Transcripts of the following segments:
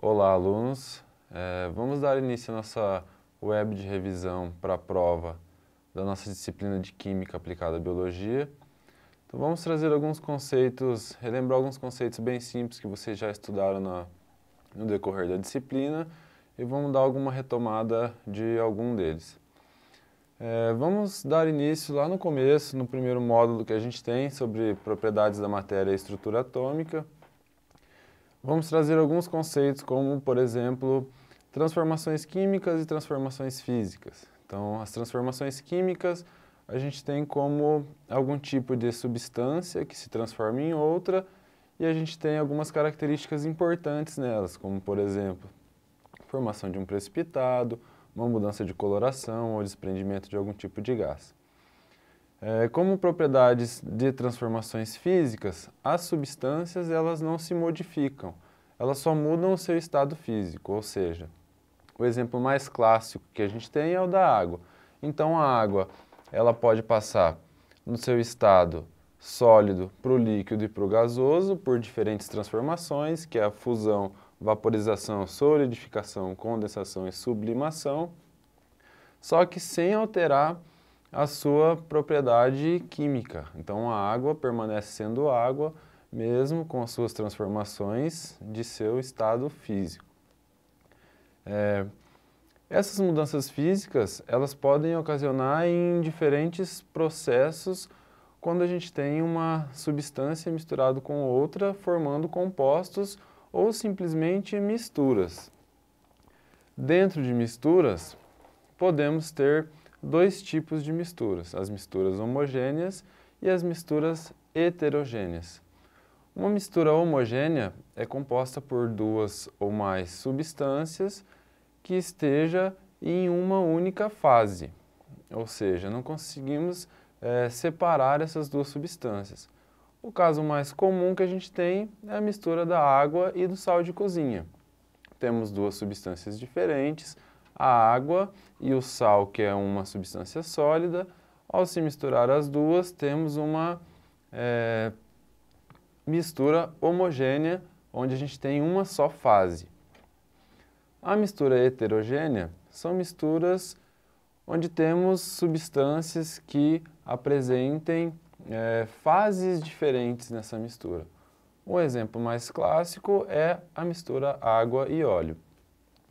Olá, alunos! É, vamos dar início à nossa web de revisão para a prova da nossa disciplina de Química Aplicada à Biologia. Então vamos trazer alguns conceitos, relembrar alguns conceitos bem simples que vocês já estudaram na, no decorrer da disciplina e vamos dar alguma retomada de algum deles. É, vamos dar início lá no começo, no primeiro módulo que a gente tem sobre propriedades da matéria e estrutura atômica. Vamos trazer alguns conceitos como, por exemplo, transformações químicas e transformações físicas. Então, as transformações químicas a gente tem como algum tipo de substância que se transforma em outra e a gente tem algumas características importantes nelas, como, por exemplo, formação de um precipitado, uma mudança de coloração ou desprendimento de algum tipo de gás. É, como propriedades de transformações físicas, as substâncias elas não se modificam, elas só mudam o seu estado físico, ou seja, o exemplo mais clássico que a gente tem é o da água. Então a água ela pode passar no seu estado sólido para o líquido e para o gasoso por diferentes transformações, que é a fusão, vaporização, solidificação, condensação e sublimação, só que sem alterar a sua propriedade química. Então a água permanece sendo água, mesmo com as suas transformações de seu estado físico. É, essas mudanças físicas, elas podem ocasionar em diferentes processos quando a gente tem uma substância misturada com outra, formando compostos ou simplesmente misturas. Dentro de misturas, podemos ter dois tipos de misturas, as misturas homogêneas e as misturas heterogêneas. Uma mistura homogênea é composta por duas ou mais substâncias que esteja em uma única fase, ou seja, não conseguimos é, separar essas duas substâncias. O caso mais comum que a gente tem é a mistura da água e do sal de cozinha. Temos duas substâncias diferentes, a água e o sal, que é uma substância sólida. Ao se misturar as duas, temos uma é, mistura homogênea, onde a gente tem uma só fase. A mistura heterogênea são misturas onde temos substâncias que apresentem é, fases diferentes nessa mistura. Um exemplo mais clássico é a mistura água e óleo,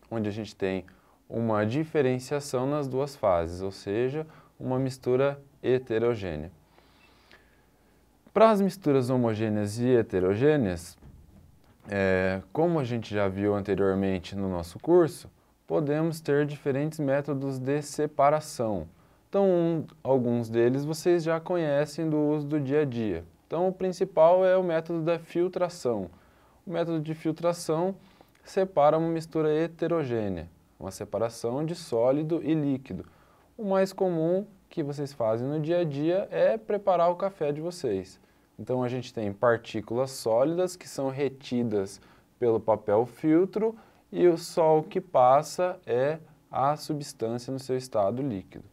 onde a gente tem uma diferenciação nas duas fases, ou seja, uma mistura heterogênea. Para as misturas homogêneas e heterogêneas, é, como a gente já viu anteriormente no nosso curso, podemos ter diferentes métodos de separação. Então, um, alguns deles vocês já conhecem do uso do dia a dia. Então, o principal é o método da filtração. O método de filtração separa uma mistura heterogênea uma separação de sólido e líquido. O mais comum que vocês fazem no dia a dia é preparar o café de vocês. Então a gente tem partículas sólidas que são retidas pelo papel filtro e o sol que passa é a substância no seu estado líquido.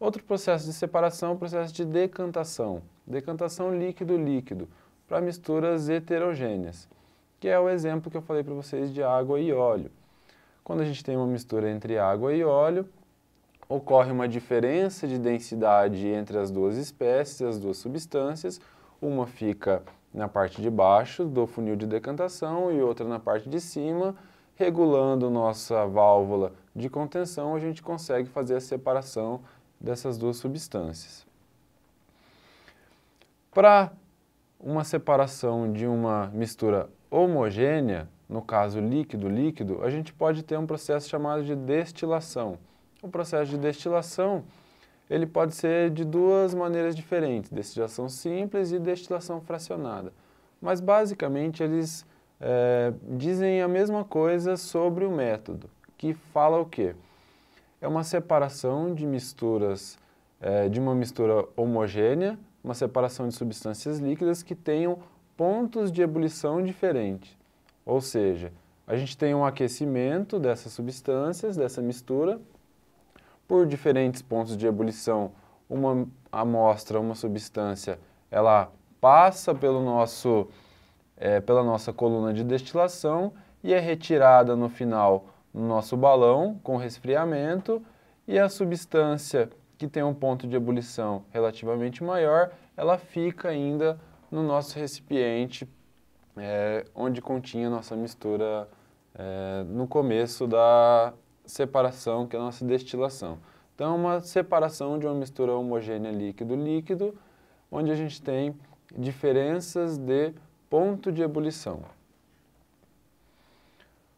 Outro processo de separação é o processo de decantação. Decantação líquido-líquido para misturas heterogêneas, que é o exemplo que eu falei para vocês de água e óleo. Quando a gente tem uma mistura entre água e óleo, ocorre uma diferença de densidade entre as duas espécies, as duas substâncias. Uma fica na parte de baixo do funil de decantação e outra na parte de cima. Regulando nossa válvula de contenção, a gente consegue fazer a separação dessas duas substâncias. Para uma separação de uma mistura homogênea, no caso líquido, líquido, a gente pode ter um processo chamado de destilação. O processo de destilação, ele pode ser de duas maneiras diferentes, destilação simples e destilação fracionada. Mas basicamente eles é, dizem a mesma coisa sobre o método, que fala o quê? É uma separação de misturas, é, de uma mistura homogênea, uma separação de substâncias líquidas que tenham pontos de ebulição diferentes. Ou seja, a gente tem um aquecimento dessas substâncias, dessa mistura, por diferentes pontos de ebulição. Uma amostra, uma substância, ela passa pelo nosso, é, pela nossa coluna de destilação e é retirada no final no nosso balão com resfriamento e a substância que tem um ponto de ebulição relativamente maior, ela fica ainda no nosso recipiente é, onde continha nossa mistura é, no começo da separação, que é a nossa destilação. Então, é uma separação de uma mistura homogênea líquido-líquido, onde a gente tem diferenças de ponto de ebulição.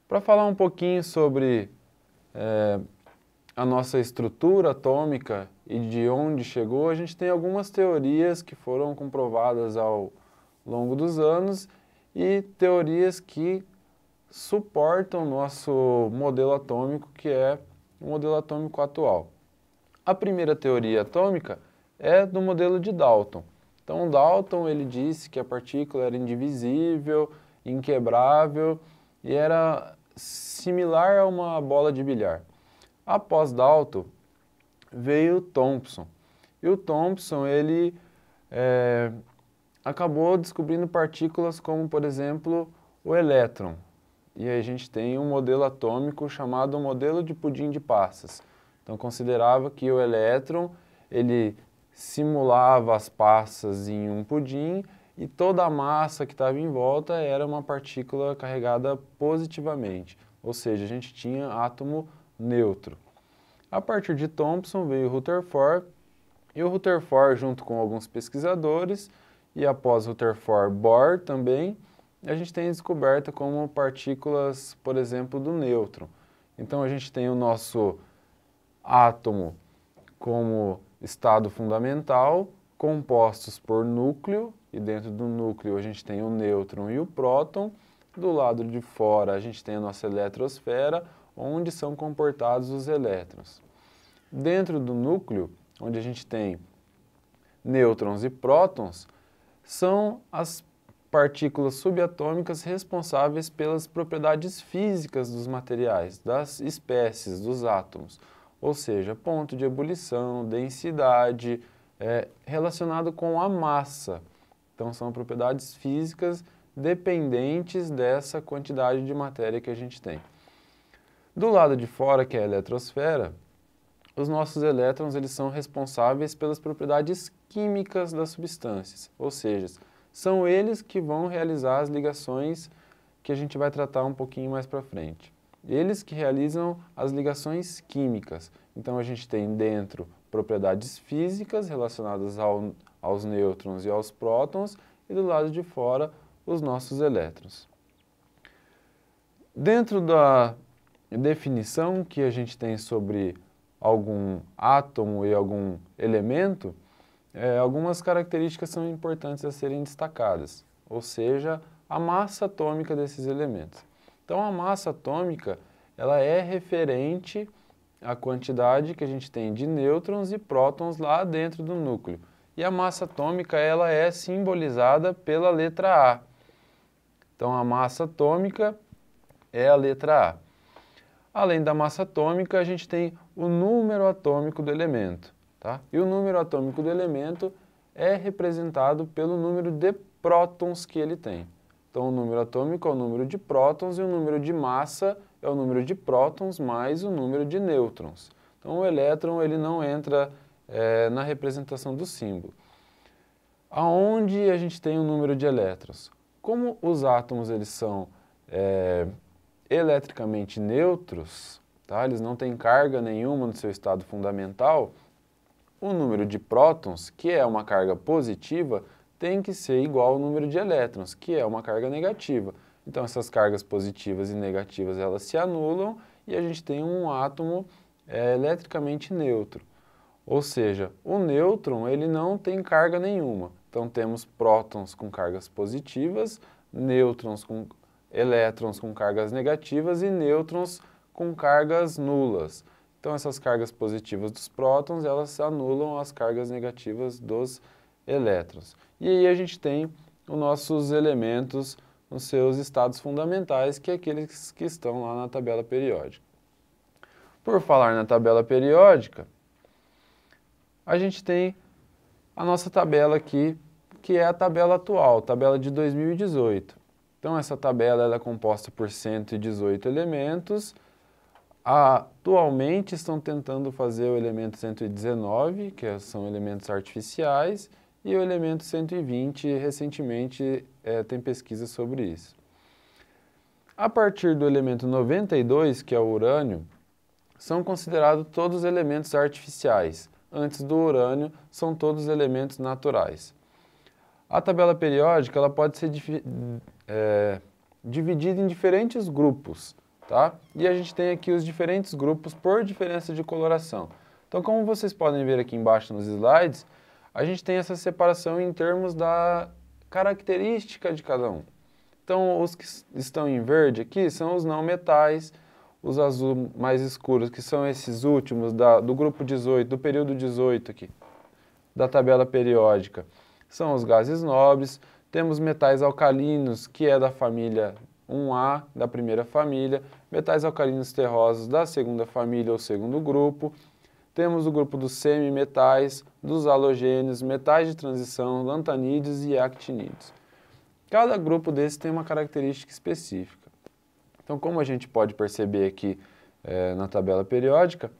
Para falar um pouquinho sobre é, a nossa estrutura atômica e de onde chegou, a gente tem algumas teorias que foram comprovadas ao longo dos anos e teorias que suportam o nosso modelo atômico, que é o modelo atômico atual. A primeira teoria atômica é do modelo de Dalton. Então, Dalton ele disse que a partícula era indivisível, inquebrável e era similar a uma bola de bilhar. Após Dalton, veio Thomson. E o Thomson, ele é, acabou descobrindo partículas como, por exemplo, o elétron. E aí a gente tem um modelo atômico chamado modelo de pudim de passas. Então considerava que o elétron, ele simulava as passas em um pudim e toda a massa que estava em volta era uma partícula carregada positivamente. Ou seja, a gente tinha átomo neutro. A partir de Thomson veio Rutherford, e o Rutherford, junto com alguns pesquisadores, e após Rutherford Bohr também, a gente tem descoberta como partículas, por exemplo, do nêutron. Então a gente tem o nosso átomo como estado fundamental, compostos por núcleo, e dentro do núcleo a gente tem o nêutron e o próton. Do lado de fora a gente tem a nossa eletrosfera, onde são comportados os elétrons. Dentro do núcleo, onde a gente tem nêutrons e prótons, são as partículas subatômicas responsáveis pelas propriedades físicas dos materiais, das espécies, dos átomos, ou seja, ponto de ebulição, densidade, é, relacionado com a massa. Então, são propriedades físicas dependentes dessa quantidade de matéria que a gente tem. Do lado de fora, que é a eletrosfera, os nossos elétrons eles são responsáveis pelas propriedades químicas das substâncias, ou seja, são eles que vão realizar as ligações que a gente vai tratar um pouquinho mais para frente. Eles que realizam as ligações químicas. Então a gente tem dentro propriedades físicas relacionadas ao, aos nêutrons e aos prótons e do lado de fora os nossos elétrons. Dentro da definição que a gente tem sobre algum átomo e algum elemento, é, algumas características são importantes a serem destacadas, ou seja, a massa atômica desses elementos. Então, a massa atômica ela é referente à quantidade que a gente tem de nêutrons e prótons lá dentro do núcleo. E a massa atômica ela é simbolizada pela letra A. Então, a massa atômica é a letra A. Além da massa atômica, a gente tem o número atômico do elemento. Tá? E o número atômico do elemento é representado pelo número de prótons que ele tem. Então, o número atômico é o número de prótons e o número de massa é o número de prótons mais o número de nêutrons. Então, o elétron ele não entra é, na representação do símbolo. Aonde a gente tem o número de elétrons? Como os átomos eles são é, eletricamente neutros, tá? eles não têm carga nenhuma no seu estado fundamental, o número de prótons, que é uma carga positiva, tem que ser igual ao número de elétrons, que é uma carga negativa. Então essas cargas positivas e negativas elas se anulam e a gente tem um átomo é, eletricamente neutro. Ou seja, o nêutron ele não tem carga nenhuma. Então temos prótons com cargas positivas, nêutrons com elétrons com cargas negativas e nêutrons com cargas nulas. Então essas cargas positivas dos prótons, elas anulam as cargas negativas dos elétrons. E aí a gente tem os nossos elementos nos seus estados fundamentais, que é aqueles que estão lá na tabela periódica. Por falar na tabela periódica, a gente tem a nossa tabela aqui, que é a tabela atual, tabela de 2018. Então essa tabela é composta por 118 elementos. Atualmente estão tentando fazer o elemento 119, que é, são elementos artificiais, e o elemento 120, recentemente é, tem pesquisa sobre isso. A partir do elemento 92, que é o urânio, são considerados todos os elementos artificiais. Antes do urânio, são todos elementos naturais. A tabela periódica ela pode ser é, dividido em diferentes grupos, tá? E a gente tem aqui os diferentes grupos por diferença de coloração. Então, como vocês podem ver aqui embaixo nos slides, a gente tem essa separação em termos da característica de cada um. Então, os que estão em verde aqui são os não metais, os azul mais escuros, que são esses últimos da, do grupo 18, do período 18 aqui, da tabela periódica, são os gases nobres, temos metais alcalinos, que é da família 1A, da primeira família, metais alcalinos terrosos da segunda família ou segundo grupo. Temos o grupo dos semimetais, dos halogênios, metais de transição, lantanídeos e actinídeos. Cada grupo desses tem uma característica específica. Então, como a gente pode perceber aqui é, na tabela periódica,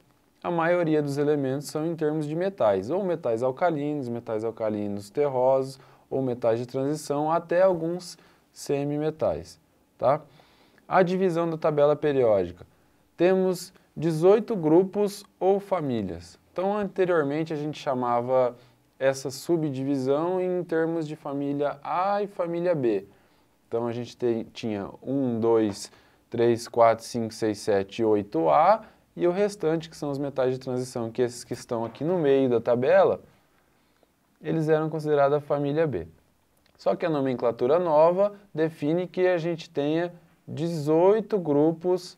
a maioria dos elementos são em termos de metais, ou metais alcalinos, metais alcalinos terrosos, ou metais de transição até alguns semimetais. Tá? A divisão da tabela periódica. Temos 18 grupos ou famílias. Então, anteriormente, a gente chamava essa subdivisão em termos de família A e família B. Então, a gente tem, tinha 1, 2, 3, 4, 5, 6, 7, 8A e o restante, que são os metais de transição, que esses que estão aqui no meio da tabela, eles eram considerados a família B. Só que a nomenclatura nova define que a gente tenha 18 grupos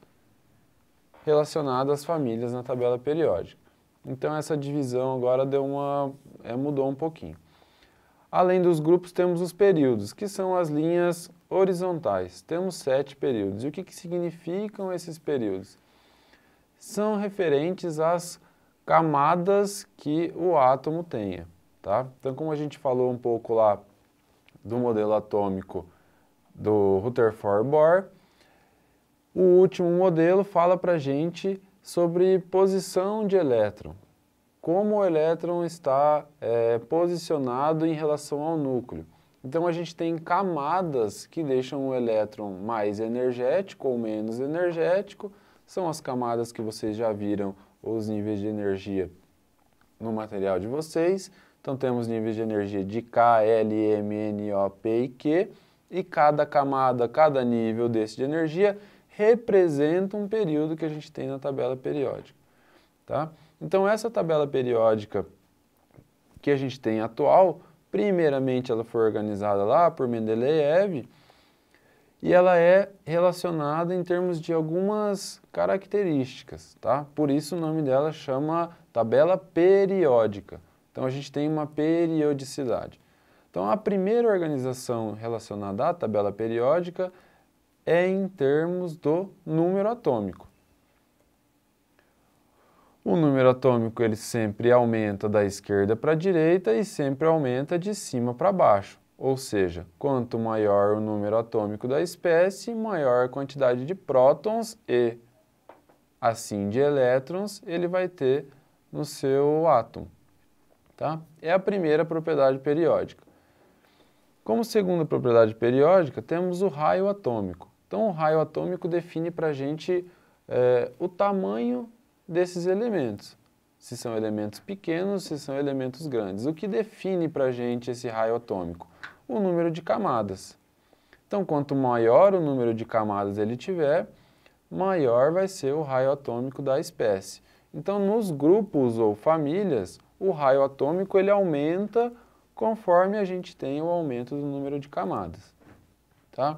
relacionados às famílias na tabela periódica. Então essa divisão agora deu uma, é, mudou um pouquinho. Além dos grupos, temos os períodos, que são as linhas horizontais. Temos sete períodos. E o que, que significam esses períodos? São referentes às camadas que o átomo tenha. Tá? Então, como a gente falou um pouco lá do modelo atômico do Rutherford Bohr, o último modelo fala para a gente sobre posição de elétron. Como o elétron está é, posicionado em relação ao núcleo. Então a gente tem camadas que deixam o elétron mais energético ou menos energético. São as camadas que vocês já viram os níveis de energia no material de vocês. Então temos níveis de energia de K, L, M, N, O, P e Q, e cada camada, cada nível desse de energia representa um período que a gente tem na tabela periódica. Tá? Então essa tabela periódica que a gente tem atual, primeiramente ela foi organizada lá por Mendeleev, e ela é relacionada em termos de algumas características, tá? Por isso o nome dela chama tabela periódica. Então a gente tem uma periodicidade. Então a primeira organização relacionada à tabela periódica é em termos do número atômico. O número atômico ele sempre aumenta da esquerda para a direita e sempre aumenta de cima para baixo. Ou seja, quanto maior o número atômico da espécie, maior a quantidade de prótons e, assim, de elétrons ele vai ter no seu átomo. Tá? É a primeira propriedade periódica. Como segunda propriedade periódica, temos o raio atômico. Então, o raio atômico define para a gente é, o tamanho desses elementos. Se são elementos pequenos, se são elementos grandes. O que define para a gente esse raio atômico? O número de camadas. Então, quanto maior o número de camadas ele tiver, maior vai ser o raio atômico da espécie. Então, nos grupos ou famílias, o raio atômico ele aumenta conforme a gente tem o aumento do número de camadas. Tá?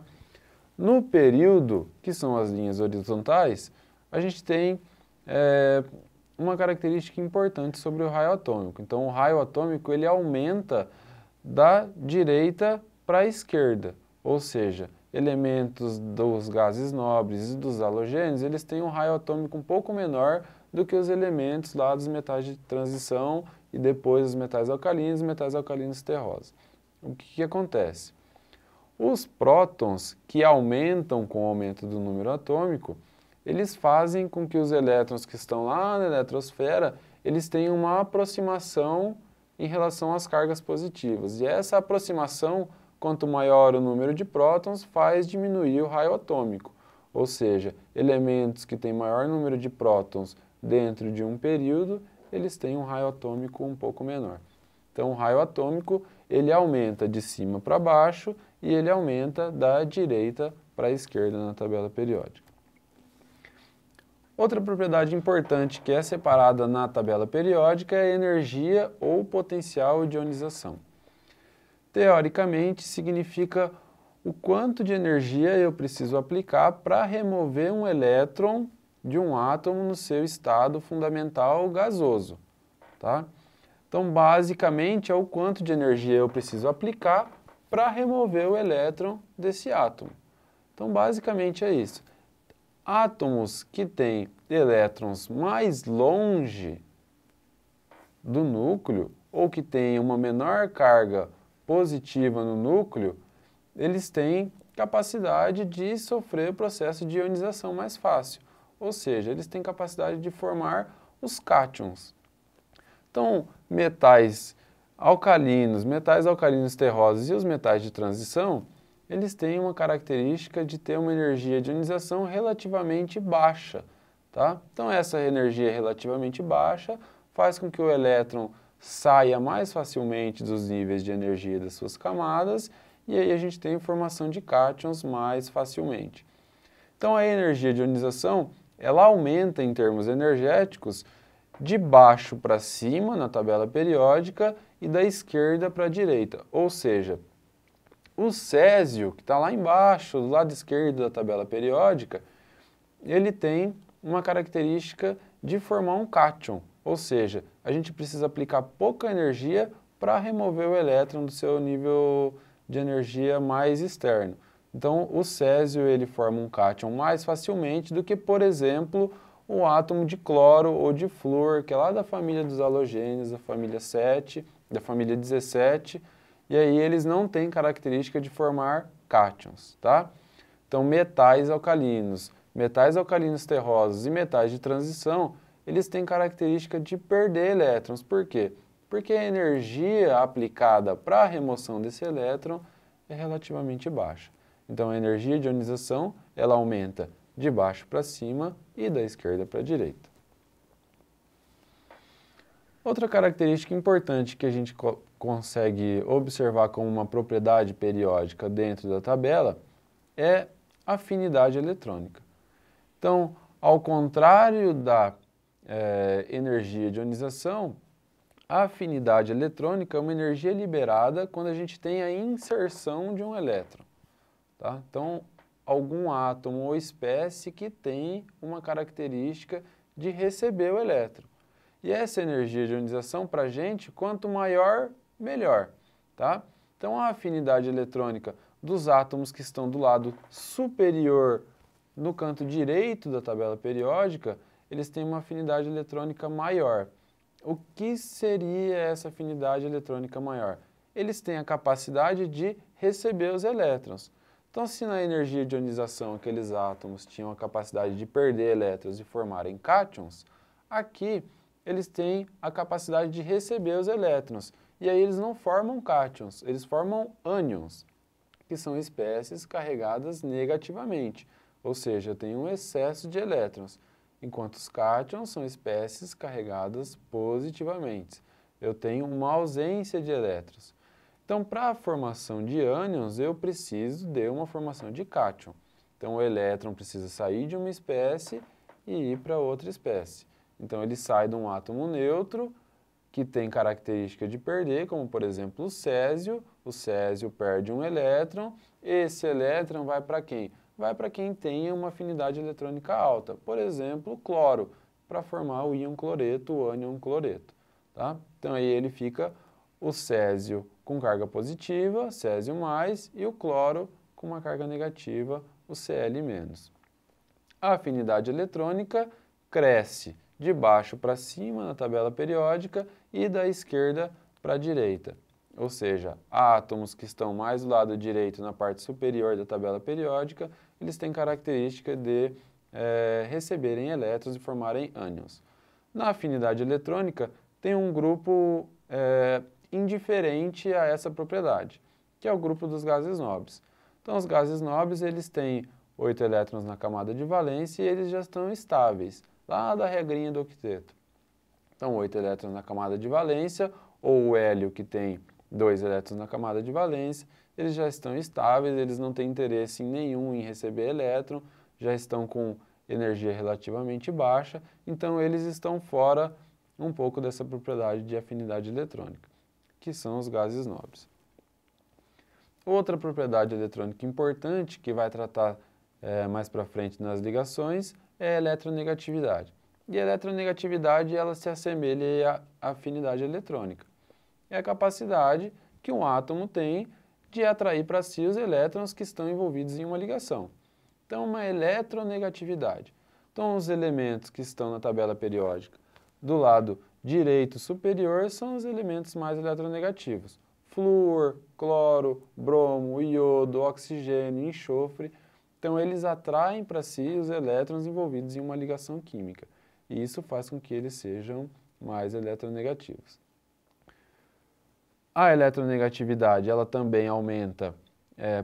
No período, que são as linhas horizontais, a gente tem é, uma característica importante sobre o raio atômico. Então, o raio atômico ele aumenta da direita para a esquerda, ou seja, elementos dos gases nobres e dos halogênios, eles têm um raio atômico um pouco menor do que os elementos lá dos metais de transição e depois os metais alcalinos e metais alcalinos terrosos. O que, que acontece? Os prótons que aumentam com o aumento do número atômico, eles fazem com que os elétrons que estão lá na eletrosfera, eles tenham uma aproximação em relação às cargas positivas. E essa aproximação, quanto maior o número de prótons, faz diminuir o raio atômico. Ou seja, elementos que têm maior número de prótons dentro de um período, eles têm um raio atômico um pouco menor. Então, o raio atômico ele aumenta de cima para baixo e ele aumenta da direita para a esquerda na tabela periódica. Outra propriedade importante que é separada na tabela periódica é energia ou potencial de ionização. Teoricamente, significa o quanto de energia eu preciso aplicar para remover um elétron de um átomo no seu estado fundamental gasoso, tá? Então, basicamente, é o quanto de energia eu preciso aplicar para remover o elétron desse átomo. Então, basicamente é isso. Átomos que têm elétrons mais longe do núcleo ou que têm uma menor carga positiva no núcleo, eles têm capacidade de sofrer o processo de ionização mais fácil ou seja, eles têm capacidade de formar os cátions. Então, metais alcalinos, metais alcalinos terrosos e os metais de transição, eles têm uma característica de ter uma energia de ionização relativamente baixa. Tá? Então, essa energia relativamente baixa faz com que o elétron saia mais facilmente dos níveis de energia das suas camadas e aí a gente tem formação de cátions mais facilmente. Então, a energia de ionização ela aumenta em termos energéticos de baixo para cima na tabela periódica e da esquerda para a direita. Ou seja, o césio, que está lá embaixo, do lado esquerdo da tabela periódica, ele tem uma característica de formar um cátion. Ou seja, a gente precisa aplicar pouca energia para remover o elétron do seu nível de energia mais externo. Então, o césio ele forma um cátion mais facilmente do que, por exemplo, o átomo de cloro ou de flúor, que é lá da família dos halogênios, da família 7, da família 17, e aí eles não têm característica de formar cátions, tá? Então, metais alcalinos, metais alcalinos terrosos e metais de transição, eles têm característica de perder elétrons. Por quê? Porque a energia aplicada para a remoção desse elétron é relativamente baixa. Então a energia de ionização ela aumenta de baixo para cima e da esquerda para a direita. Outra característica importante que a gente co consegue observar como uma propriedade periódica dentro da tabela é afinidade eletrônica. Então, ao contrário da é, energia de ionização, a afinidade eletrônica é uma energia liberada quando a gente tem a inserção de um elétron. Tá? Então, algum átomo ou espécie que tem uma característica de receber o elétron. E essa energia de ionização, para a gente, quanto maior, melhor. Tá? Então, a afinidade eletrônica dos átomos que estão do lado superior no canto direito da tabela periódica, eles têm uma afinidade eletrônica maior. O que seria essa afinidade eletrônica maior? Eles têm a capacidade de receber os elétrons. Então, se na energia de ionização aqueles átomos tinham a capacidade de perder elétrons e formarem cátions, aqui eles têm a capacidade de receber os elétrons. E aí eles não formam cátions, eles formam ânions, que são espécies carregadas negativamente, ou seja, tem um excesso de elétrons, enquanto os cátions são espécies carregadas positivamente. Eu tenho uma ausência de elétrons. Então, para a formação de ânions, eu preciso de uma formação de cátion. Então, o elétron precisa sair de uma espécie e ir para outra espécie. Então, ele sai de um átomo neutro, que tem característica de perder, como por exemplo o césio. O césio perde um elétron. Esse elétron vai para quem? Vai para quem tem uma afinidade eletrônica alta, por exemplo, o cloro, para formar o íon cloreto, o ânion cloreto. Tá? Então aí ele fica o césio com carga positiva, césio mais, e o cloro com uma carga negativa, o Cl menos. A afinidade eletrônica cresce de baixo para cima na tabela periódica e da esquerda para a direita. Ou seja, átomos que estão mais do lado direito na parte superior da tabela periódica, eles têm característica de é, receberem elétrons e formarem ânions. Na afinidade eletrônica, tem um grupo é, indiferente a essa propriedade, que é o grupo dos gases nobres. Então, os gases nobres eles têm oito elétrons na camada de valência e eles já estão estáveis, lá da regrinha do octeto. Então, oito elétrons na camada de valência, ou o hélio que tem dois elétrons na camada de valência, eles já estão estáveis, eles não têm interesse nenhum em receber elétron, já estão com energia relativamente baixa, então eles estão fora um pouco dessa propriedade de afinidade eletrônica que são os gases nobres. Outra propriedade eletrônica importante, que vai tratar é, mais para frente nas ligações, é a eletronegatividade. E a eletronegatividade ela se assemelha à afinidade eletrônica. É a capacidade que um átomo tem de atrair para si os elétrons que estão envolvidos em uma ligação. Então, uma eletronegatividade. Então, os elementos que estão na tabela periódica do lado direito superior são os elementos mais eletronegativos. Flúor, cloro, bromo, iodo, oxigênio, enxofre. Então, eles atraem para si os elétrons envolvidos em uma ligação química. E isso faz com que eles sejam mais eletronegativos. A eletronegatividade ela também aumenta, é,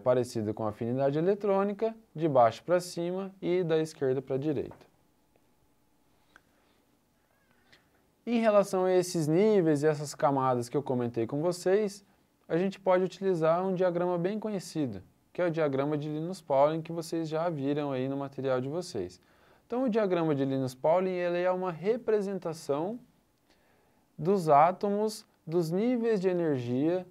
com a afinidade eletrônica, de baixo para cima e da esquerda para a direita. Em relação a esses níveis e essas camadas que eu comentei com vocês, a gente pode utilizar um diagrama bem conhecido, que é o diagrama de Linus-Pauling que vocês já viram aí no material de vocês. Então o diagrama de Linus-Pauling ele é uma representação dos átomos, dos níveis de energia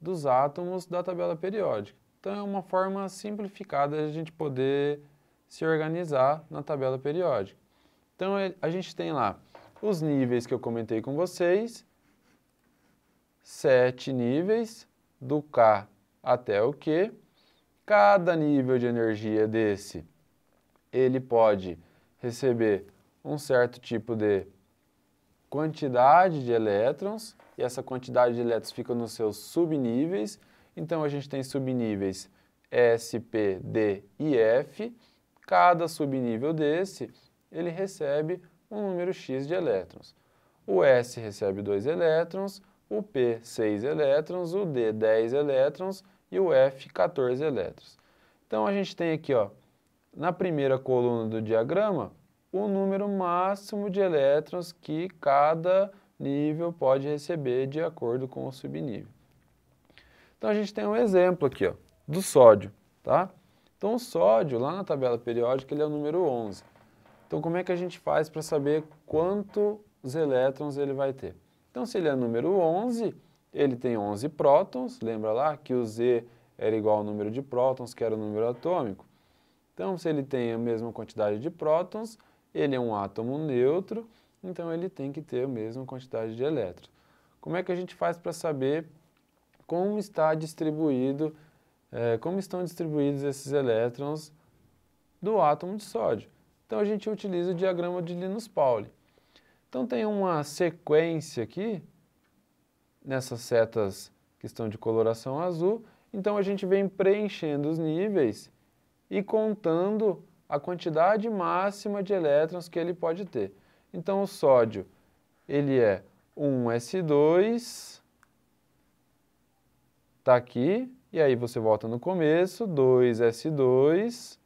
dos átomos da tabela periódica. Então é uma forma simplificada de a gente poder se organizar na tabela periódica. Então é, a gente tem lá os níveis que eu comentei com vocês, sete níveis, do K até o Q. Cada nível de energia desse, ele pode receber um certo tipo de quantidade de elétrons, e essa quantidade de elétrons fica nos seus subníveis. Então, a gente tem subníveis S, P, D e F. Cada subnível desse, ele recebe um número x de elétrons. O S recebe 2 elétrons, o P 6 elétrons, o D 10 elétrons e o F 14 elétrons. Então a gente tem aqui, ó, na primeira coluna do diagrama, o número máximo de elétrons que cada nível pode receber de acordo com o subnível. Então a gente tem um exemplo aqui ó, do sódio. Tá? Então o sódio, lá na tabela periódica, ele é o número 11. Então, como é que a gente faz para saber quantos elétrons ele vai ter? Então, se ele é número 11, ele tem 11 prótons, lembra lá que o Z era igual ao número de prótons, que era o número atômico. Então, se ele tem a mesma quantidade de prótons, ele é um átomo neutro, então ele tem que ter a mesma quantidade de elétrons. Como é que a gente faz para saber como está distribuído, eh, como estão distribuídos esses elétrons do átomo de sódio? Então a gente utiliza o diagrama de Linus Pauli. Então tem uma sequência aqui, nessas setas que estão de coloração azul, então a gente vem preenchendo os níveis e contando a quantidade máxima de elétrons que ele pode ter. Então o sódio, ele é 1s2, está aqui, e aí você volta no começo, 2s2,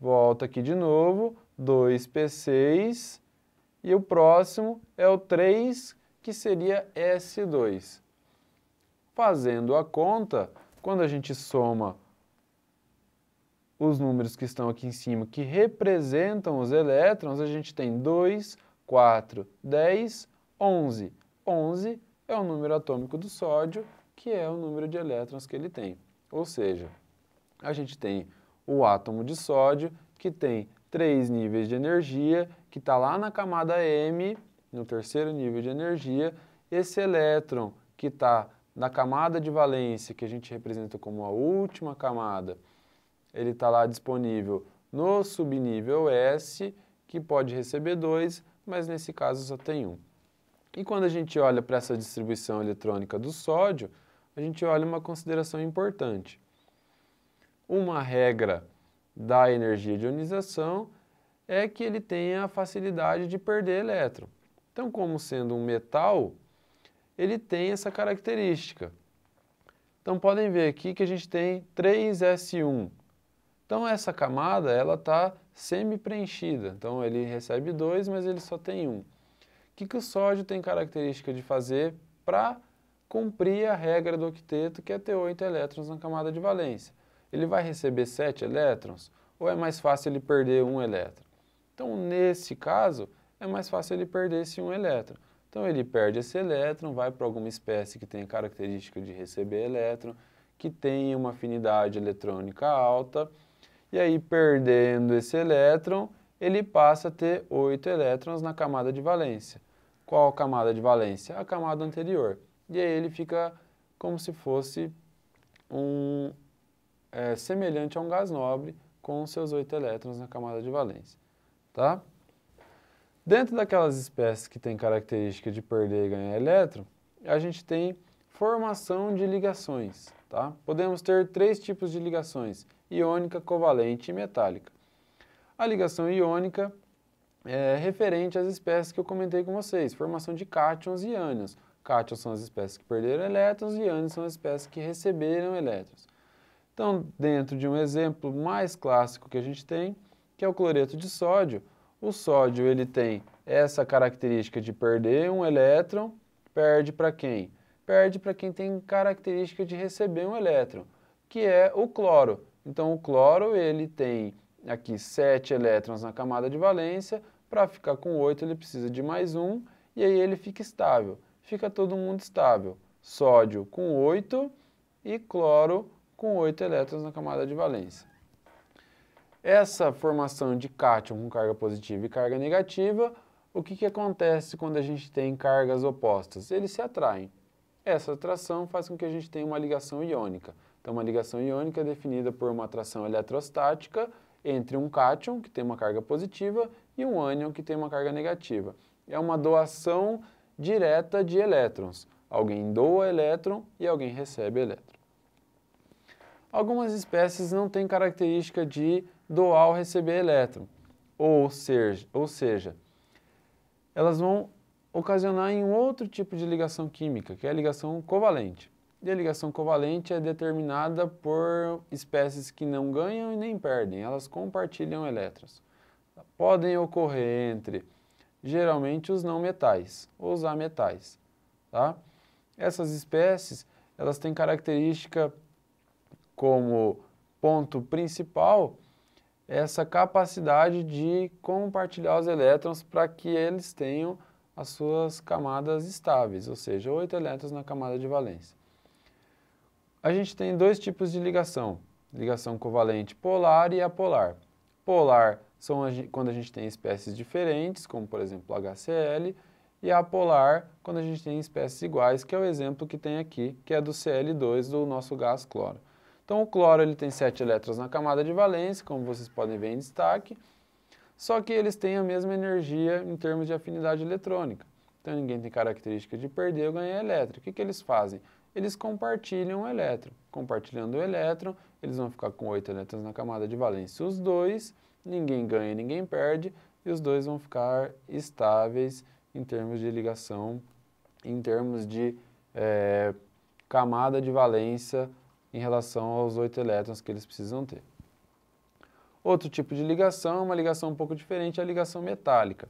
volta aqui de novo, 2P6 e o próximo é o 3, que seria S2. Fazendo a conta, quando a gente soma os números que estão aqui em cima, que representam os elétrons, a gente tem 2, 4, 10, 11. 11 é o número atômico do sódio, que é o número de elétrons que ele tem. Ou seja, a gente tem o átomo de sódio, que tem três níveis de energia, que está lá na camada M, no terceiro nível de energia, esse elétron que está na camada de valência, que a gente representa como a última camada, ele está lá disponível no subnível S, que pode receber dois, mas nesse caso só tem um. E quando a gente olha para essa distribuição eletrônica do sódio, a gente olha uma consideração importante. Uma regra da energia de ionização é que ele tenha a facilidade de perder elétron. Então, como sendo um metal, ele tem essa característica. Então, podem ver aqui que a gente tem 3S1. Então, essa camada ela está semi-preenchida. Então, ele recebe 2, mas ele só tem 1. Um. O que, que o sódio tem característica de fazer para cumprir a regra do octeto, que é ter 8 elétrons na camada de valência? ele vai receber sete elétrons ou é mais fácil ele perder um elétron? Então, nesse caso, é mais fácil ele perder esse um elétron. Então, ele perde esse elétron, vai para alguma espécie que tenha característica de receber elétron, que tenha uma afinidade eletrônica alta, e aí, perdendo esse elétron, ele passa a ter oito elétrons na camada de valência. Qual a camada de valência? A camada anterior. E aí ele fica como se fosse um, é semelhante a um gás nobre com seus oito elétrons na camada de valência. Tá? Dentro daquelas espécies que têm característica de perder e ganhar elétron, a gente tem formação de ligações. Tá? Podemos ter três tipos de ligações, iônica, covalente e metálica. A ligação iônica é referente às espécies que eu comentei com vocês, formação de cátions e ânions. Cátions são as espécies que perderam elétrons e ânions são as espécies que receberam elétrons. Então, dentro de um exemplo mais clássico que a gente tem, que é o cloreto de sódio, o sódio ele tem essa característica de perder um elétron, perde para quem? Perde para quem tem característica de receber um elétron, que é o cloro. Então o cloro ele tem aqui sete elétrons na camada de valência, para ficar com oito ele precisa de mais um, e aí ele fica estável, fica todo mundo estável. Sódio com 8 e cloro com oito elétrons na camada de valência. Essa formação de cátion com carga positiva e carga negativa, o que, que acontece quando a gente tem cargas opostas? Eles se atraem. Essa atração faz com que a gente tenha uma ligação iônica. Então, uma ligação iônica é definida por uma atração eletrostática entre um cátion, que tem uma carga positiva, e um ânion, que tem uma carga negativa. É uma doação direta de elétrons. Alguém doa elétron e alguém recebe elétron algumas espécies não têm característica de doar ou receber elétron, ou seja, ou seja, elas vão ocasionar em outro tipo de ligação química, que é a ligação covalente. E a ligação covalente é determinada por espécies que não ganham e nem perdem, elas compartilham elétrons. Podem ocorrer entre, geralmente, os não metais, ou os ametais. Tá? Essas espécies, elas têm característica como ponto principal essa capacidade de compartilhar os elétrons para que eles tenham as suas camadas estáveis, ou seja, oito elétrons na camada de valência. A gente tem dois tipos de ligação, ligação covalente polar e apolar. Polar são a quando a gente tem espécies diferentes, como por exemplo HCl, e apolar quando a gente tem espécies iguais, que é o exemplo que tem aqui, que é do Cl2 do nosso gás cloro. Então o cloro ele tem sete elétrons na camada de valência, como vocês podem ver em destaque, só que eles têm a mesma energia em termos de afinidade eletrônica. Então ninguém tem característica de perder ou ganhar elétron. O que, que eles fazem? Eles compartilham o elétron. Compartilhando o elétron, eles vão ficar com oito elétrons na camada de valência, os dois, ninguém ganha, ninguém perde, e os dois vão ficar estáveis em termos de ligação, em termos de é, camada de valência em relação aos oito elétrons que eles precisam ter. Outro tipo de ligação uma ligação um pouco diferente, é a ligação metálica.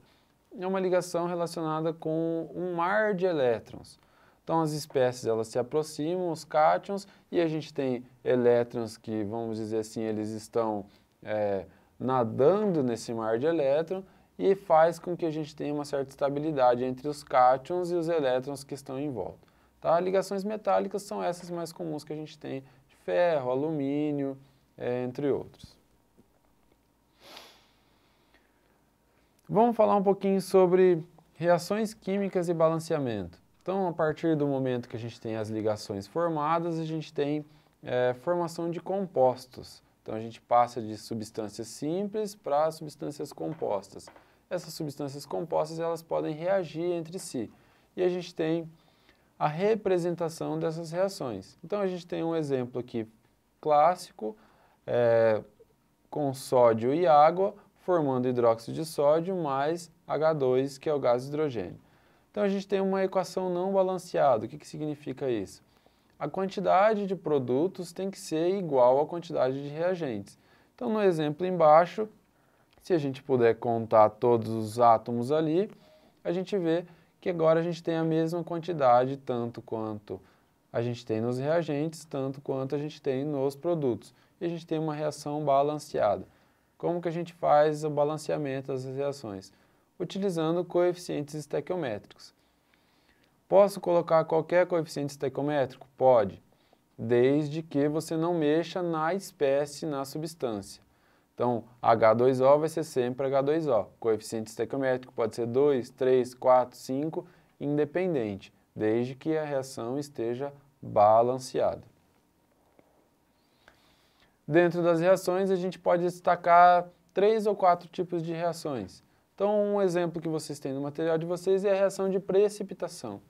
É uma ligação relacionada com um mar de elétrons. Então as espécies elas se aproximam, os cátions, e a gente tem elétrons que, vamos dizer assim, eles estão é, nadando nesse mar de elétrons e faz com que a gente tenha uma certa estabilidade entre os cátions e os elétrons que estão em volta. Tá? Ligações metálicas são essas mais comuns que a gente tem, de ferro, alumínio, é, entre outros. Vamos falar um pouquinho sobre reações químicas e balanceamento. Então, a partir do momento que a gente tem as ligações formadas, a gente tem é, formação de compostos. Então, a gente passa de substâncias simples para substâncias compostas. Essas substâncias compostas elas podem reagir entre si. E a gente tem a representação dessas reações. Então a gente tem um exemplo aqui clássico, é, com sódio e água, formando hidróxido de sódio mais H2, que é o gás hidrogênio. Então a gente tem uma equação não balanceada. O que, que significa isso? A quantidade de produtos tem que ser igual à quantidade de reagentes. Então no exemplo embaixo, se a gente puder contar todos os átomos ali, a gente vê que agora a gente tem a mesma quantidade, tanto quanto a gente tem nos reagentes, tanto quanto a gente tem nos produtos. E a gente tem uma reação balanceada. Como que a gente faz o balanceamento das reações? Utilizando coeficientes estequiométricos. Posso colocar qualquer coeficiente estequiométrico? Pode, desde que você não mexa na espécie, na substância. Então, H2O vai ser sempre H2O. Coeficiente estequiométrico pode ser 2, 3, 4, 5, independente, desde que a reação esteja balanceada. Dentro das reações, a gente pode destacar três ou quatro tipos de reações. Então, um exemplo que vocês têm no material de vocês é a reação de precipitação.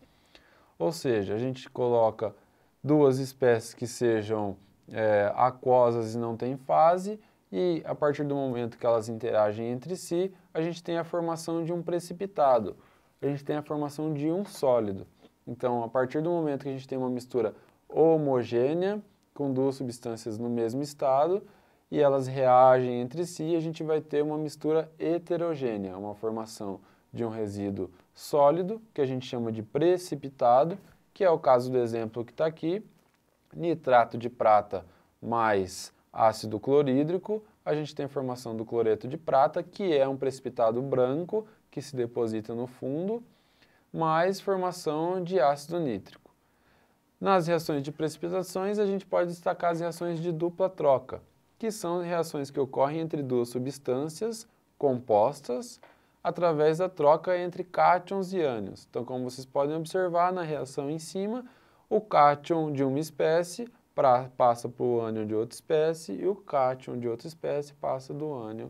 Ou seja, a gente coloca duas espécies que sejam é, aquosas e não têm fase, e a partir do momento que elas interagem entre si, a gente tem a formação de um precipitado, a gente tem a formação de um sólido. Então, a partir do momento que a gente tem uma mistura homogênea com duas substâncias no mesmo estado e elas reagem entre si, a gente vai ter uma mistura heterogênea, uma formação de um resíduo sólido, que a gente chama de precipitado, que é o caso do exemplo que está aqui, nitrato de prata mais ácido clorídrico, a gente tem a formação do cloreto de prata, que é um precipitado branco que se deposita no fundo, mais formação de ácido nítrico. Nas reações de precipitações, a gente pode destacar as reações de dupla troca, que são reações que ocorrem entre duas substâncias compostas através da troca entre cátions e ânions. Então, como vocês podem observar na reação em cima, o cátion de uma espécie pra, passa para o ânion de outra espécie e o cátion de outra espécie passa do ânion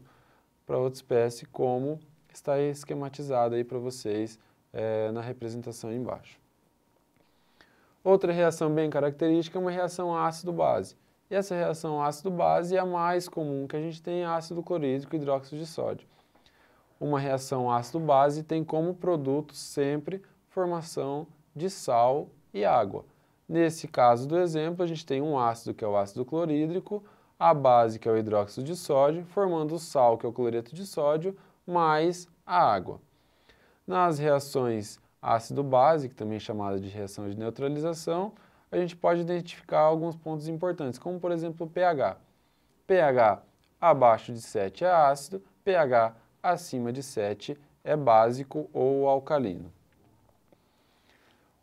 para outra espécie, como está esquematizado aí para vocês é, na representação embaixo. Outra reação bem característica é uma reação ácido-base. E essa reação ácido-base é a mais comum que a gente tem é ácido clorídrico e hidróxido de sódio. Uma reação ácido-base tem como produto sempre formação de sal e água. Nesse caso do exemplo, a gente tem um ácido, que é o ácido clorídrico, a base, que é o hidróxido de sódio, formando o sal, que é o cloreto de sódio, mais a água. Nas reações ácido-base, que também é chamada de reação de neutralização, a gente pode identificar alguns pontos importantes, como por exemplo o pH. pH abaixo de 7 é ácido, pH acima de 7 é básico ou alcalino.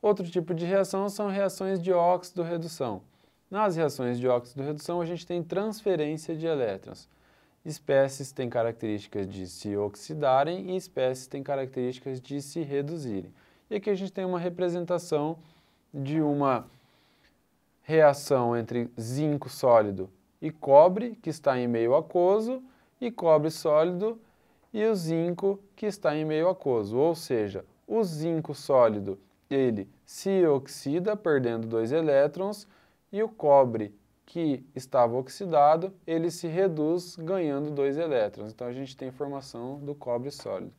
Outro tipo de reação são reações de óxido-redução. Nas reações de óxido-redução, a gente tem transferência de elétrons. Espécies têm características de se oxidarem e espécies têm características de se reduzirem. E aqui a gente tem uma representação de uma reação entre zinco sólido e cobre, que está em meio aquoso, e cobre sólido e o zinco, que está em meio aquoso. Ou seja, o zinco sólido ele se oxida, perdendo dois elétrons, e o cobre que estava oxidado, ele se reduz, ganhando dois elétrons. Então a gente tem formação do cobre sólido.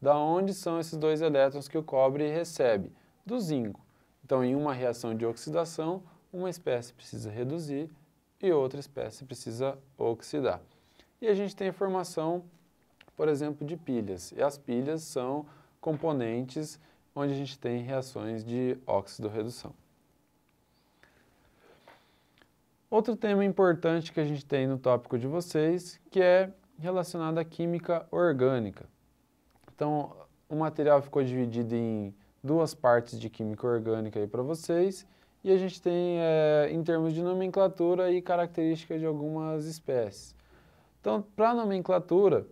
Da onde são esses dois elétrons que o cobre recebe? Do zinco. Então, em uma reação de oxidação, uma espécie precisa reduzir e outra espécie precisa oxidar. E a gente tem a formação, por exemplo, de pilhas. E as pilhas são componentes onde a gente tem reações de óxido-redução. Outro tema importante que a gente tem no tópico de vocês, que é relacionado à química orgânica. Então, o material ficou dividido em duas partes de química orgânica aí para vocês, e a gente tem, é, em termos de nomenclatura, e características de algumas espécies. Então, para nomenclatura,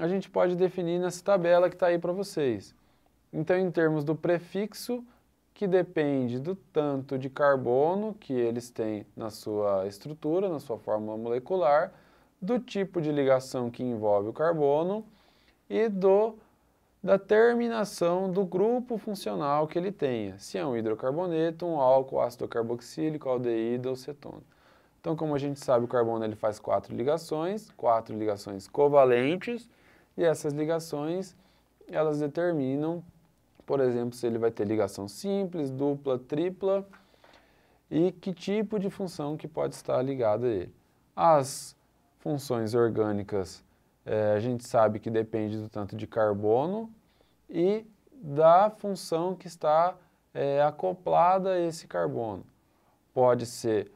a gente pode definir nessa tabela que está aí para vocês. Então, em termos do prefixo, que depende do tanto de carbono que eles têm na sua estrutura, na sua fórmula molecular, do tipo de ligação que envolve o carbono e do da terminação do grupo funcional que ele tenha, se é um hidrocarboneto, um álcool, ácido carboxílico, aldeído ou cetona. Então, como a gente sabe, o carbono ele faz quatro ligações, quatro ligações covalentes, e essas ligações elas determinam por exemplo, se ele vai ter ligação simples, dupla, tripla, e que tipo de função que pode estar ligada a ele. As funções orgânicas, é, a gente sabe que depende do tanto de carbono e da função que está é, acoplada a esse carbono. Pode ser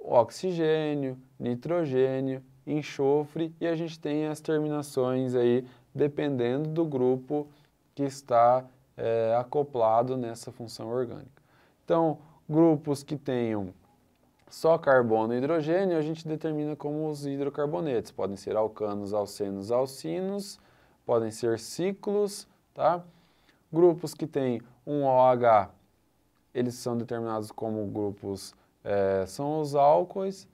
oxigênio, nitrogênio, enxofre e a gente tem as terminações aí dependendo do grupo que está é, acoplado nessa função orgânica. Então, grupos que tenham só carbono e hidrogênio, a gente determina como os hidrocarbonetos. Podem ser alcanos, alcenos, alcinos, podem ser ciclos, tá? Grupos que têm um OH, eles são determinados como grupos, é, são os álcoois,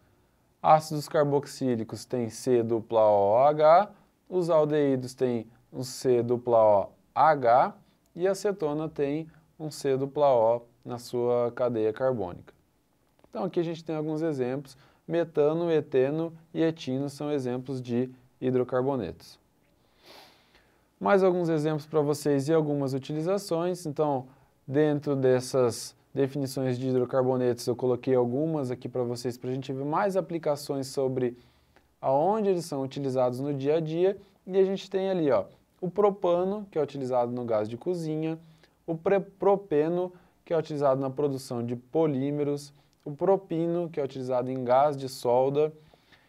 Ácidos carboxílicos têm C dupla OH, os aldeídos têm um C dupla OH, e a acetona tem um C-O na sua cadeia carbônica. Então aqui a gente tem alguns exemplos, metano, eteno e etino são exemplos de hidrocarbonetos. Mais alguns exemplos para vocês e algumas utilizações, então dentro dessas definições de hidrocarbonetos eu coloquei algumas aqui para vocês para a gente ver mais aplicações sobre aonde eles são utilizados no dia a dia e a gente tem ali ó, o propano, que é utilizado no gás de cozinha, o propeno, que é utilizado na produção de polímeros, o propino, que é utilizado em gás de solda,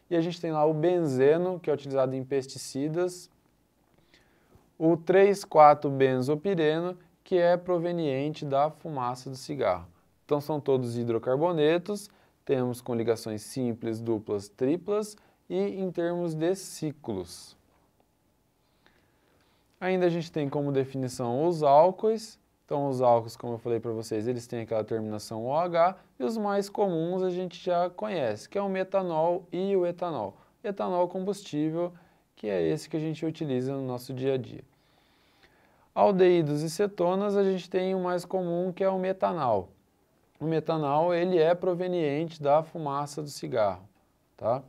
e a gente tem lá o benzeno, que é utilizado em pesticidas, o 3,4-benzopireno, que é proveniente da fumaça do cigarro. Então são todos hidrocarbonetos, temos com ligações simples, duplas, triplas e em termos de ciclos. Ainda a gente tem como definição os álcoois. Então, os álcools, como eu falei para vocês, eles têm aquela terminação OH. E os mais comuns a gente já conhece, que é o metanol e o etanol. Etanol combustível, que é esse que a gente utiliza no nosso dia a dia. Aldeídos e cetonas, a gente tem o mais comum, que é o metanal. O metanal, ele é proveniente da fumaça do cigarro, tá?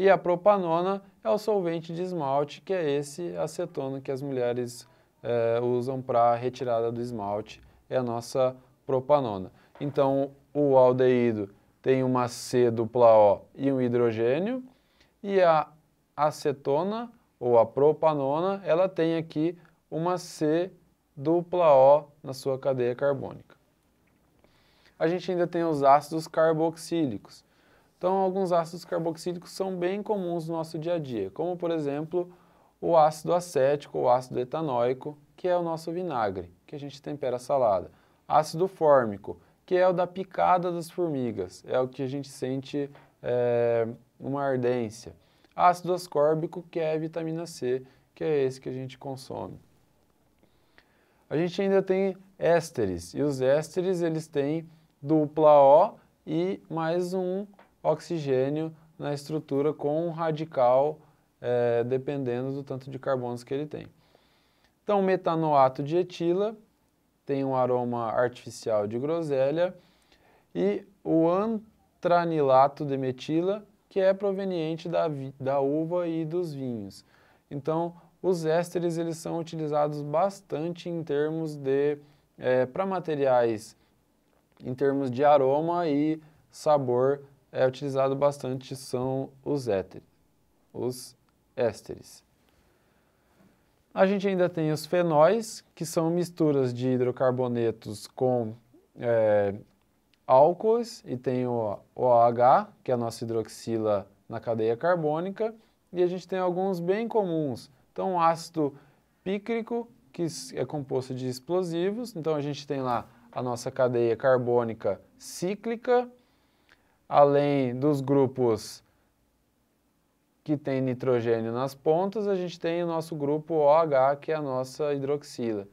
E a propanona é o solvente de esmalte, que é esse acetona que as mulheres é, usam para retirada do esmalte, é a nossa propanona. Então, o aldeído tem uma C dupla O e um hidrogênio, e a acetona, ou a propanona, ela tem aqui uma C dupla O na sua cadeia carbônica. A gente ainda tem os ácidos carboxílicos, então, alguns ácidos carboxílicos são bem comuns no nosso dia a dia, como, por exemplo, o ácido acético ou ácido etanóico, que é o nosso vinagre, que a gente tempera a salada. Ácido fórmico, que é o da picada das formigas, é o que a gente sente é, uma ardência. Ácido ascórbico, que é a vitamina C, que é esse que a gente consome. A gente ainda tem ésteres, e os ésteres eles têm dupla O e mais um oxigênio na estrutura com um radical, é, dependendo do tanto de carbonos que ele tem. Então, metanoato de etila tem um aroma artificial de groselha e o antranilato de metila, que é proveniente da, da uva e dos vinhos. Então, os ésteres eles são utilizados bastante em termos de é, para materiais em termos de aroma e sabor é utilizado bastante são os éteres, os ésteres. A gente ainda tem os fenóis, que são misturas de hidrocarbonetos com é, álcoois, e tem o OH, que é a nossa hidroxila na cadeia carbônica, e a gente tem alguns bem comuns. Então, o ácido pícrico, que é composto de explosivos, então a gente tem lá a nossa cadeia carbônica cíclica, além dos grupos que tem nitrogênio nas pontas, a gente tem o nosso grupo OH, que é a nossa hidroxila,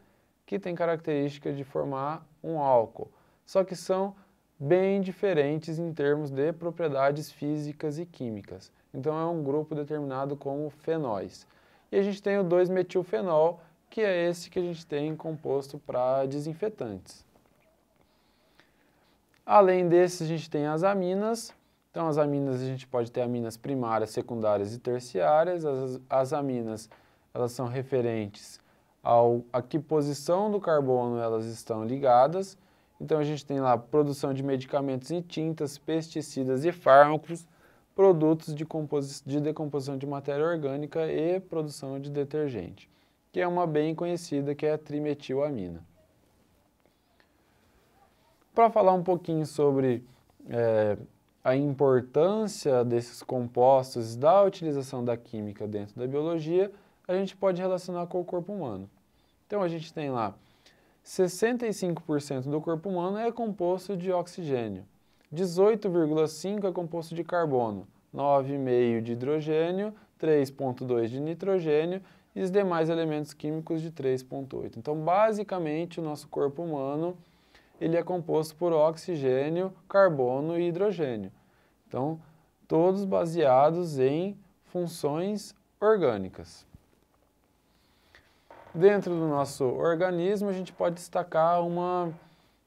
que tem característica de formar um álcool. Só que são bem diferentes em termos de propriedades físicas e químicas. Então é um grupo determinado como fenóis. E a gente tem o 2-metilfenol, que é esse que a gente tem composto para desinfetantes. Além desses, a gente tem as aminas. Então, as aminas, a gente pode ter aminas primárias, secundárias e terciárias. As, as aminas, elas são referentes ao, a que posição do carbono elas estão ligadas. Então, a gente tem lá produção de medicamentos e tintas, pesticidas e fármacos, produtos de, de decomposição de matéria orgânica e produção de detergente, que é uma bem conhecida, que é a trimetilamina. Para falar um pouquinho sobre é, a importância desses compostos da utilização da química dentro da biologia, a gente pode relacionar com o corpo humano. Então a gente tem lá 65% do corpo humano é composto de oxigênio, 18,5% é composto de carbono, 9,5% de hidrogênio, 3,2% de nitrogênio e os demais elementos químicos de 3,8%. Então, basicamente, o nosso corpo humano ele é composto por oxigênio, carbono e hidrogênio. Então, todos baseados em funções orgânicas. Dentro do nosso organismo, a gente pode destacar uma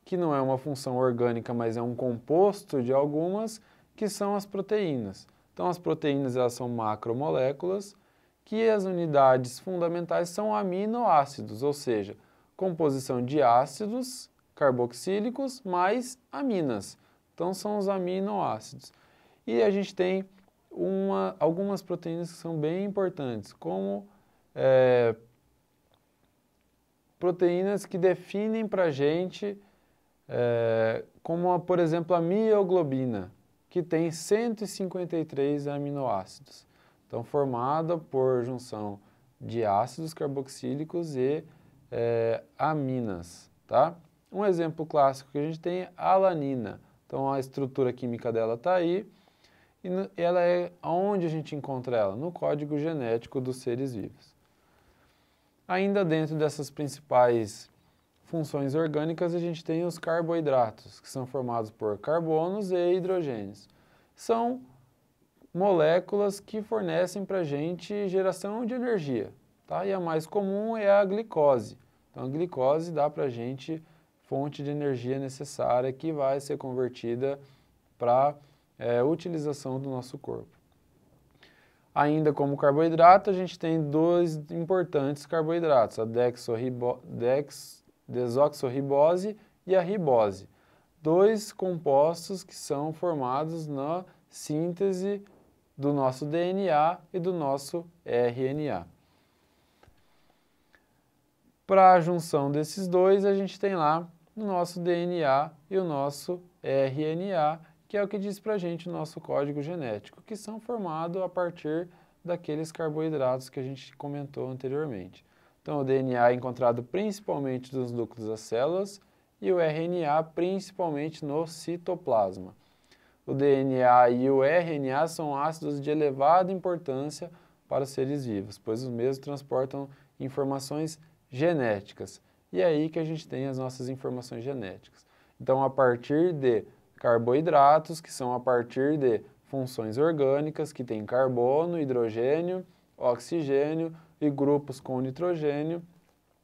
que não é uma função orgânica, mas é um composto de algumas, que são as proteínas. Então, as proteínas elas são macromoléculas, que as unidades fundamentais são aminoácidos, ou seja, composição de ácidos carboxílicos mais aminas. Então são os aminoácidos. E a gente tem uma, algumas proteínas que são bem importantes, como é, proteínas que definem para a gente, é, como a, por exemplo a mioglobina, que tem 153 aminoácidos. Então formada por junção de ácidos carboxílicos e é, aminas, tá? Um exemplo clássico que a gente tem é a alanina. Então a estrutura química dela está aí e ela é aonde a gente encontra ela? No código genético dos seres vivos. Ainda dentro dessas principais funções orgânicas, a gente tem os carboidratos, que são formados por carbonos e hidrogênios. São moléculas que fornecem para a gente geração de energia. Tá? E a mais comum é a glicose. Então, a glicose dá para a gente fonte de energia necessária que vai ser convertida para é, eh, utilização do nosso corpo. Ainda como carboidrato, a gente tem dois importantes carboidratos, a dex, desoxorribose e a ribose. Dois compostos que são formados na síntese do nosso DNA e do nosso RNA. Para a junção desses dois, a gente tem lá o nosso DNA e o nosso RNA, que é o que diz para a gente o nosso código genético, que são formados a partir daqueles carboidratos que a gente comentou anteriormente. Então, o DNA é encontrado principalmente nos núcleos das células e o RNA principalmente no citoplasma. O DNA e o RNA são ácidos de elevada importância para os seres vivos, pois os mesmos transportam informações genéticas e é aí que a gente tem as nossas informações genéticas. Então, a partir de carboidratos, que são a partir de funções orgânicas, que tem carbono, hidrogênio, oxigênio e grupos com nitrogênio,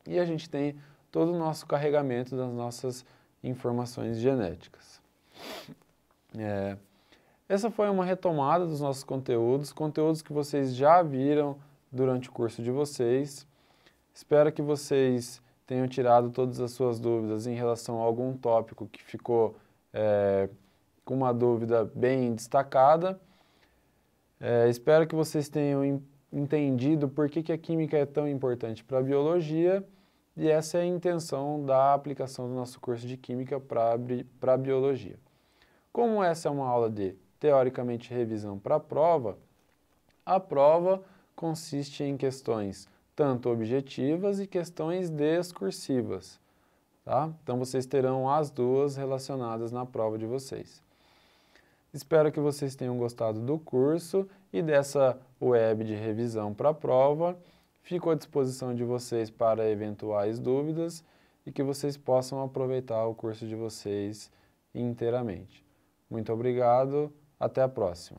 e a gente tem todo o nosso carregamento das nossas informações genéticas. É, essa foi uma retomada dos nossos conteúdos, conteúdos que vocês já viram durante o curso de vocês. Espero que vocês tenham tirado todas as suas dúvidas em relação a algum tópico que ficou é, com uma dúvida bem destacada. É, espero que vocês tenham entendido por que, que a química é tão importante para a biologia e essa é a intenção da aplicação do nosso curso de Química para a Biologia. Como essa é uma aula de, teoricamente, revisão para a prova, a prova consiste em questões tanto objetivas e questões discursivas. Tá? Então vocês terão as duas relacionadas na prova de vocês. Espero que vocês tenham gostado do curso e dessa web de revisão para a prova. Fico à disposição de vocês para eventuais dúvidas e que vocês possam aproveitar o curso de vocês inteiramente. Muito obrigado, até a próxima.